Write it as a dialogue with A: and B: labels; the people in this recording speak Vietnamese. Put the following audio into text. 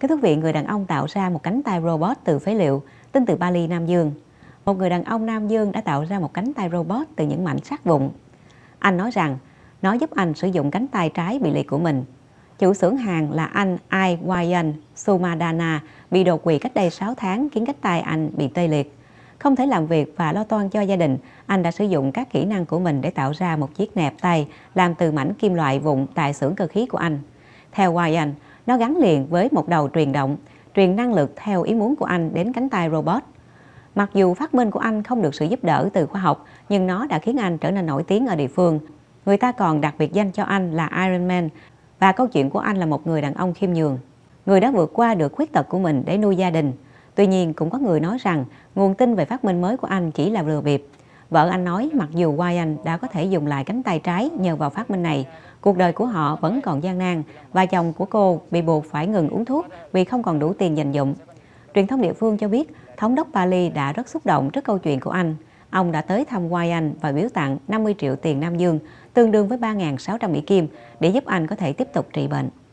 A: Kính thưa vị, người đàn ông tạo ra một cánh tay robot từ phế liệu, tin từ Bali, Nam Dương. Một người đàn ông Nam Dương đã tạo ra một cánh tay robot từ những mảnh sắt vụn. Anh nói rằng, nó giúp anh sử dụng cánh tay trái bị liệt của mình. Chủ xưởng hàng là anh Ai Wayan Sumadana bị đột quỵ cách đây 6 tháng khiến cánh tay anh bị tê liệt. Không thể làm việc và lo toan cho gia đình, anh đã sử dụng các kỹ năng của mình để tạo ra một chiếc nẹp tay làm từ mảnh kim loại vụn tại xưởng cơ khí của anh. Theo Wayan, nó gắn liền với một đầu truyền động, truyền năng lực theo ý muốn của anh đến cánh tay robot. Mặc dù phát minh của anh không được sự giúp đỡ từ khoa học, nhưng nó đã khiến anh trở nên nổi tiếng ở địa phương. Người ta còn đặt biệt danh cho anh là Iron Man và câu chuyện của anh là một người đàn ông khiêm nhường. Người đã vượt qua được khuyết tật của mình để nuôi gia đình. Tuy nhiên cũng có người nói rằng nguồn tin về phát minh mới của anh chỉ là lừa bịp. Vợ anh nói mặc dù Wai đã có thể dùng lại cánh tay trái nhờ vào phát minh này, cuộc đời của họ vẫn còn gian nan và chồng của cô bị buộc phải ngừng uống thuốc vì không còn đủ tiền dành dụng Truyền thông địa phương cho biết, thống đốc Bali đã rất xúc động trước câu chuyện của anh. Ông đã tới thăm Wai và biếu tặng 50 triệu tiền Nam Dương, tương đương với 3.600 Mỹ Kim, để giúp anh có thể tiếp tục trị bệnh.